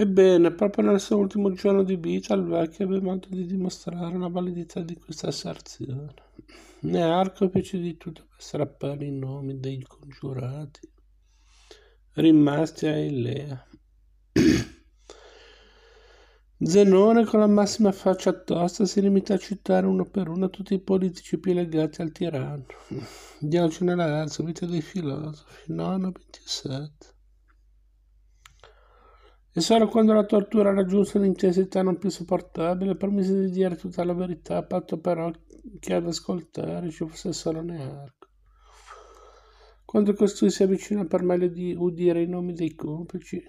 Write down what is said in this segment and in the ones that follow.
Ebbene, proprio nel suo ultimo giorno di vita, il vecchio ebbe modo di dimostrare la validità di questa asserzione. Nearco fece di tutto per strappare i nomi dei congiurati rimasti a Illea. Zenone, con la massima faccia tosta, si limita a citare uno per uno tutti i politici più legati al tiranno. Diogene Laerzo, vita dei filosofi, 927. E solo quando la tortura raggiunse un'intensità non più sopportabile permise di dire tutta la verità, a patto però che ad ascoltare ci fosse solo Nearco. Quando costui si avvicina per meglio di udire i nomi dei complici,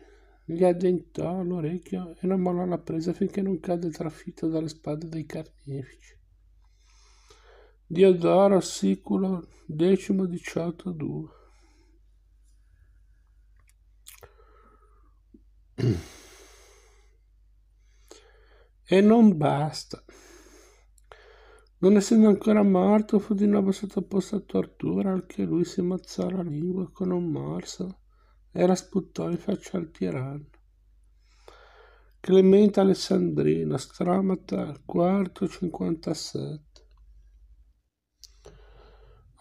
gli addentò l'orecchio e non mollò la presa finché non cadde trafitto dalle spade dei carnefici. Diodoro Siculo, decimo diciotto due. E non basta. Non essendo ancora morto, fu di nuovo sottoposto a tortura, anche lui si ammazzò la lingua con un morso e la sputtò in faccia al tiranno. Clemente Alessandrino, stramata 457.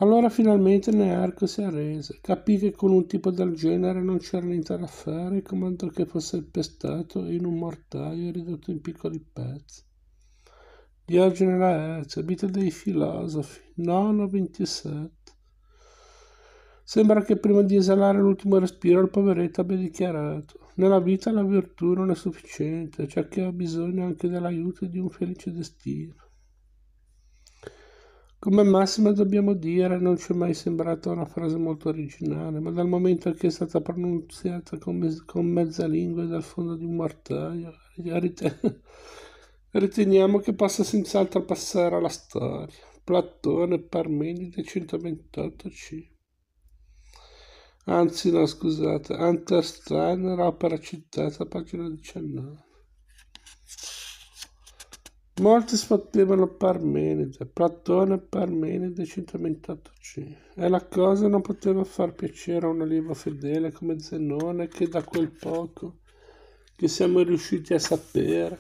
Allora finalmente Nearco si arrese, capì che con un tipo del genere non c'era niente da fare e comandò che fosse pestato in un mortaio ridotto in piccoli pezzi. Diogene Laerzi, abito dei filosofi, nono 27. Sembra che prima di esalare l'ultimo respiro il poveretto abbia dichiarato «Nella vita la virtù non è sufficiente, c'è cioè chi ha bisogno anche dell'aiuto di un felice destino». Come massima dobbiamo dire, non ci è mai sembrata una frase molto originale, ma dal momento che è stata pronunziata con, me- con mezza lingua e dal fondo di un mortaio, rit- riteniamo che possa senz'altro passare alla storia. Platone, Parmenide 128c. Anzi, no, scusate, Hunter Steiner, opera citata, pagina 19. Molti sfottevano Parmenide, Platone e Parmenide 128c, e la cosa non poteva far piacere a un allievo fedele come Zenone che da quel poco che siamo riusciti a sapere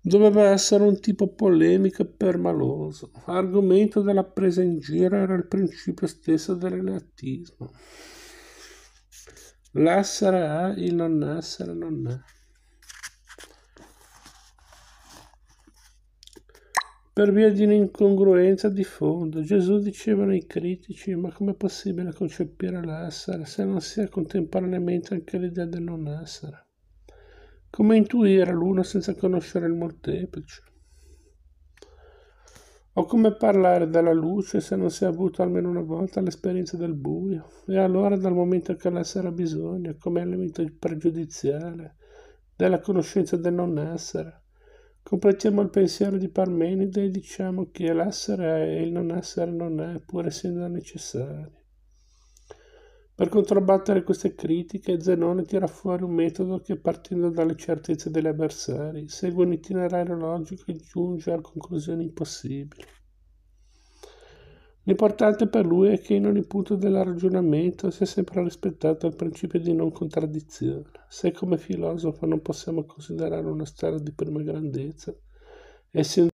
doveva essere un tipo polemico e permaloso. Argomento della presa in giro era il principio stesso dell'elettismo. L'essere è, il non essere non è. per via di un'incongruenza di fondo. Gesù dicevano i critici, ma com'è possibile concepire l'Assara se non sia contemporaneamente anche l'idea del non essere? Come intuire l'uno senza conoscere il molteplice? O come parlare della luce se non si è avuto almeno una volta l'esperienza del buio? E allora dal momento che l'essere ha bisogno, come elemento pregiudiziale, della conoscenza del non essere, Completiamo il pensiero di Parmenide e diciamo che l'essere è e il non essere non è, pur essendo necessario. Per controbattere queste critiche, Zenone tira fuori un metodo che, partendo dalle certezze degli avversari, segue un itinerario logico e giunge a conclusioni impossibili. L'importante per lui è che in ogni punto del ragionamento sia sempre rispettato il principio di non contraddizione. Se come filosofo non possiamo considerare una storia di prima grandezza, essendo